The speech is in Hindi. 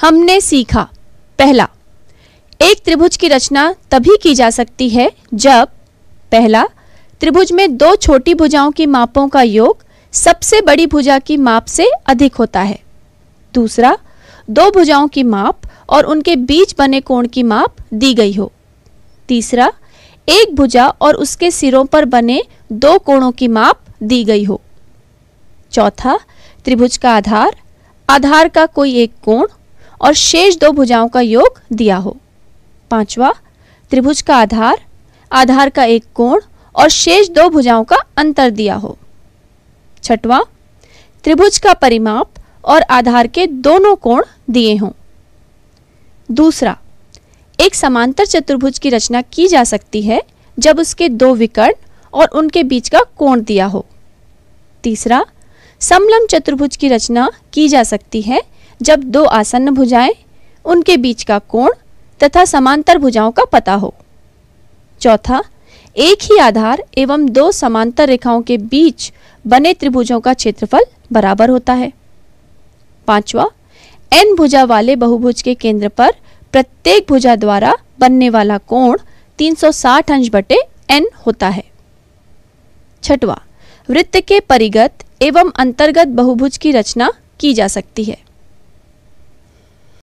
हमने सीखा पहला एक त्रिभुज की रचना तभी की जा सकती है जब पहला त्रिभुज में दो छोटी भुजाओं की मापों का योग सबसे बड़ी भुजा की माप से अधिक होता है दूसरा दो भुजाओं की माप और उनके बीच बने कोण की माप दी गई हो तीसरा एक भुजा और उसके सिरों पर बने दो कोणों की माप दी गई हो चौथा त्रिभुज का आधार आधार का कोई एक कोण और शेष दो भुजाओं का योग दिया हो पांचवा त्रिभुज का आधार आधार का एक कोण और शेष दो भुजाओं का अंतर दिया हो छठवा त्रिभुज का परिमाप और आधार के दोनों कोण दिए हों दूसरा एक समांतर चतुर्भुज की रचना की जा सकती है जब उसके दो विकर्ण और उनके बीच का कोण दिया हो तीसरा समलम चतुर्भुज की रचना की जा सकती है जब दो आसन्न भुजाएं उनके बीच का कोण तथा समांतर भुजाओं का पता हो चौथा एक ही आधार एवं दो समांतर रेखाओं के बीच बने त्रिभुजों का क्षेत्रफल बराबर होता है पांचवा एन भुजा वाले बहुभुज के केंद्र पर प्रत्येक भुजा द्वारा बनने वाला कोण 360 अंश बटे एन होता है छठवा वृत्त के परिगत एवं अंतर्गत बहुभुज की रचना की जा सकती है